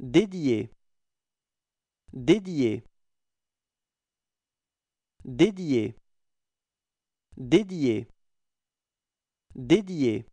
Dédié. Dédié. Dédié. Dédié. Dédié.